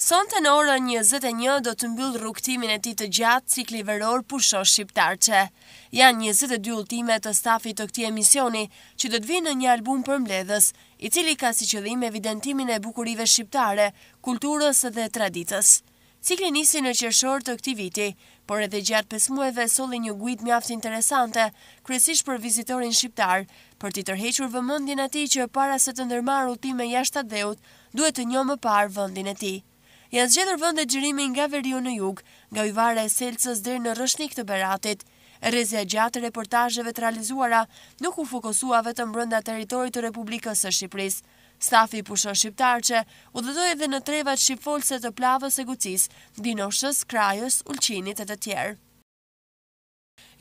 Sonte në orën 21 do të mbyllë rrugtimin e ti të gjatë cikli veror pusho shqiptarqe. Janë 22 ultime të stafit të këti emisioni që do të vinë në një album për mbledhës, i cili ka si qëllim evidentimin e bukurive shqiptare, kulturës dhe traditës. Cikli nisi në qershor të këti viti, por edhe gjatë 5 muetve soli një guid mjaft interesante, kresish për vizitorin shqiptar, për ti tërhequr vëmëndin ati që para se të ndërmar ultime jashtë dheut, duhet të një më par vëndin e ti. Ja zgjedhur vënd e gjërimi nga veriu në jug, nga ujvara e Selcës deri në rëshnik të Beratit. Rrezja gjatë reportazheve të realizuara nuk u fokusua vetëm brenda territorit të Republikës së Shqipërisë. Stafi i pushon shqiptar që u dhëtoj edhe në trevat shqipfolse të plavës e gucis, dinoshës, krajës, ulqinit e të tjerë.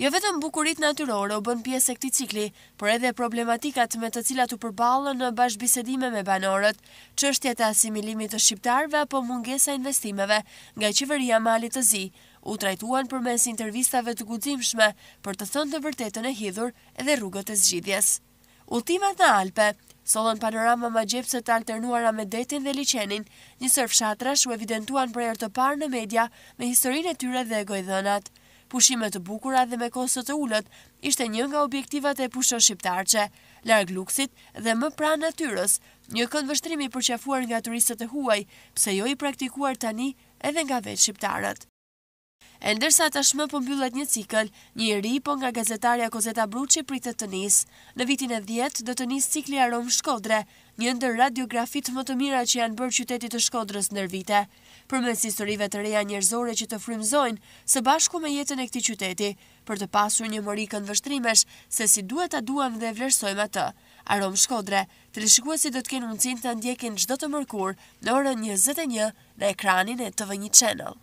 Jo vetëm bukurit naturore u bën pjesë e këti cikli, për edhe problematikat me të cilat u përballën në bashkëbisedime me banorët, që është jetë asimilimit të shqiptarve apo mungesa investimeve nga qeveria malit të zi, u trajtuan për mes intervistave të guximshme për të thënë të vërtetën e hidhur edhe rrugët e zgjidhjes. Ultimat në Alpe, solën panorama ma gjepës të alternuara me detin dhe liqenin, njësër fshatrash u evidentuan për e rëtë parë në media me historinë e tyre dhe gojdhënat. Pushimet të bukura dhe me kosët të ullët ishte një nga objektivat e pushën shqiptarqe, largë luksit dhe më pra natyrës, një këtë vështrimi përqafuar nga turistët e huaj, pse jo i praktikuar tani edhe nga vetë shqiptarët. E ndërsa tashmë po mbyllet një cikël, një ri po nga gazetarja Kozeta Bruçi pritet të nisë. Në vitin e 10 do të nisë cikli Arom Shkodre, një ndër radiografit më të mira që janë bërë qytetit të Shkodrës ndër vite. Përmes historive të reja njerëzore që të frimzojnë, së bashku me jetën e këtij qyteti, për të pasur një mori vështrimesh se si duhet ta duam dhe vlerësojmë atë. Arom Shkodre, televizionistët do të kenë mundësinë të ndjekin çdo të mërkur në orën 21 në ekranin e TV1 Channel.